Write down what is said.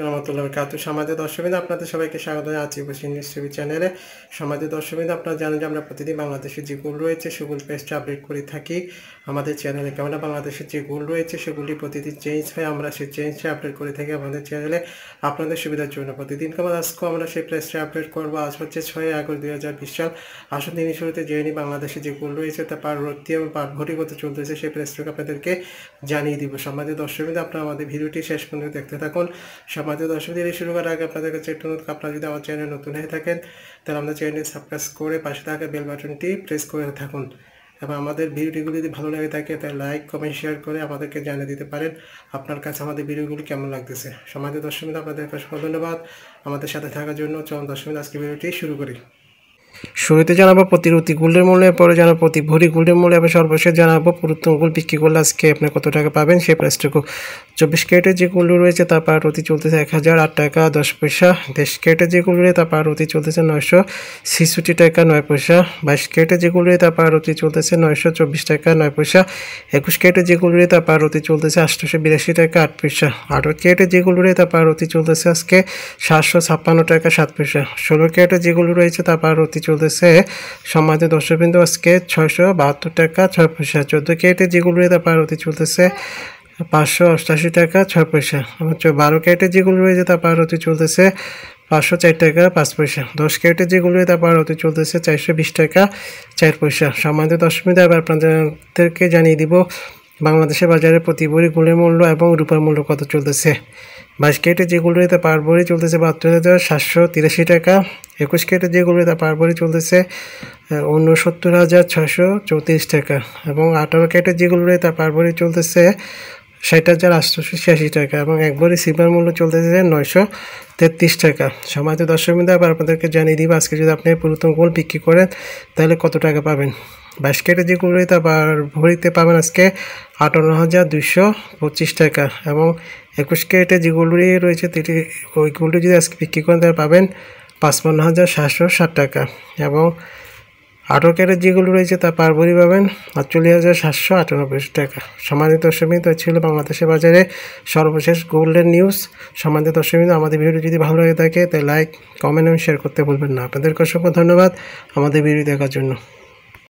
রহমতুল্লাহ আপনাদের সবাইকে স্বাগত চ্যানেলে আমরা প্রতিদিন বাংলাদেশের যে রয়েছে আপডেট করে থাকি আমাদের চ্যানেলে বাংলাদেশের যে রয়েছে সেগুলি প্রতিদিন চেঞ্জ আমরা আপডেট করে থাকি আমাদের চ্যানেলে আপনাদের সুবিধার জন্য প্রতিদিন কেমন আজকে আমরা সেই প্লেসটা আপডেট করবো আজ হচ্ছে ছয় আগস্ট দুই হাজার বিশ সাল আসুন দিনের শুরুতে জেনে বাংলাদেশে যে গোল রয়েছে তা পার্বতী এবং পার্বতীগত চলতেছে সেই প্লেসটাকে আপনাদেরকে জানিয়ে দিব সমাজের দর্শকবিন্দু আপনারা আমাদের ভিডিওটি শেষ পর্যন্ত দেখতে থাকুন সম্মানিত দর্শক দিয়ে শুরু করার আগে আপনাদের কাছে একটু অনুরোধ আপনারা যদি আমার চ্যানেল নতুন হয়ে থাকেন তাহলে আমাদের চ্যানেল সাবস্ক্রাইব করে পাশে থাকা বেল বাটনটি প্রেস করে থাকুন এবং আমাদের ভিডিওগুলি যদি ভালো লাগে থাকে তাহলে লাইক কমেন্ট শেয়ার করে আমাদেরকে জানিয়ে দিতে পারেন আপনার কাছে আমাদের ভিডিওগুলি কেমন লাগতেছে সমাজের দর্শক আপনাদের কাছে ধন্যবাদ আমাদের সাথে থাকার জন্য চরণ দর্শক আজকে ভিডিওটি শুরু করি শুরুতে জানাবো প্রতি রুটি গোল্ডের মূল্য পরে জানাবো প্রতি ভরি গোল্ডের মূল্য এবং সর্বশেষ জানাবো পুরুত্তম গোল্ড বিক্রি করলে আজকে আপনি কত টাকা পাবেন সেই প্রাইসটুকু চব্বিশ ক্যারেটের যে গোল্ড রয়েছে তার পার রতি চলতেছে এক হাজার আট টাকা দশ পয়সা দেশ ক্যারেটের যে গোল্ড রয়েছে তার পার রতি চলতেছে নয়শো ছিষট্টি টাকা নয় পয়সা বাইশ ক্যারেটের যে গোল্ড রয়েছে তার পার চলতেছে নয়শো চব্বিশ টাকা নয় পয়সা একুশ ক্যারেটের যে গোল্ড রয়েছে তার পার রতি চলতেছে আটশোশো বিরাশি টাকা আট পয়সা আঠারো ক্যারেটের যে গোল্ড রয়েছে তার পার রতি চলতেছে আজকে সাতশো ছাপ্পান্ন টাকা সাত পয়সা ষোলো ক্যারেটের যে গোল্ড রয়েছে তার পার চলছে চলতেছে সম্মানিত দর্শকবৃন্দ আজকে ছয়শো বাহাত্তর টাকা ছয় পয়সা চোদ্দো কেটে যেগুলো রেট আপনার অতি চলতেছে পাঁচশো অষ্টাশি টাকা ছয় পয়সা হচ্ছে বারো কেটে যেগুলো রয়েছে তারপর পার হতে চলতেছে পাঁচশো চার টাকা পাঁচ পয়সা দশ কেটে যেগুলো তা পার হতে চলতেছে চারশো বিশ টাকা চার পয়সা সমাজে দশ মিনিট আবার আপনাদেরকে জানিয়ে দিব বাংলাদেশের বাজারে প্রতি ভরি গুলের মূল্য এবং রূপার মূল্য কত চলতেছে বাইশ কেটে যে গোল্ডেতে পার বড়ি চলতেছে বাহাত্তর হাজার সাতশো তিরাশি টাকা একুশ কেটে যে গোল্ডেতে পার বড়ি চলতেছে উনসত্তর হাজার ছশো চৌত্রিশ টাকা এবং আঠারো কেটে যে গোল্ডেতে পার বড়ি চলতেছে ষাট হাজার আটশোশো ছিয়াশি টাকা এবং এক বড়ি সিলভার মূল্য চলতেছে নয়শো তেত্রিশ টাকা সময় তো দর্শক মিনিট আবার আপনাদেরকে জানিয়ে দিব আজকে যদি আপনি পুরাতন গোল্ড বিক্রি করেন তাহলে কত টাকা পাবেন বাইশ কেটে যে কুমড়ি তা ভরিতে পাবেন আজকে আটান্ন হাজার দুশো পঁচিশ টাকা এবং একুশ কেটে যে গুলি রয়েছে তিনটি ওই গুলি যদি আজকে বিক্রি করেন তাহলে পাবেন পাঁচপান্ন হাজার সাতশো ষাট টাকা এবং আঠারো ক্যারেট যেগুলো রয়েছে তা পার ভরি পাবেন আটচল্লিশ হাজার সাতশো আটানব্বই টাকা সমাধি দশমী তো ছিল বাংলাদেশের বাজারে সর্বশেষ গোল্ডেন নিউজ সমাধি দশমী আমাদের ভিডিও যদি ভালো লাগে থাকে তাই লাইক কমেন্ট এবং শেয়ার করতে ভুলবেন না আপনাদের অসংখ্য ধন্যবাদ আমাদের ভিডিও দেখার জন্য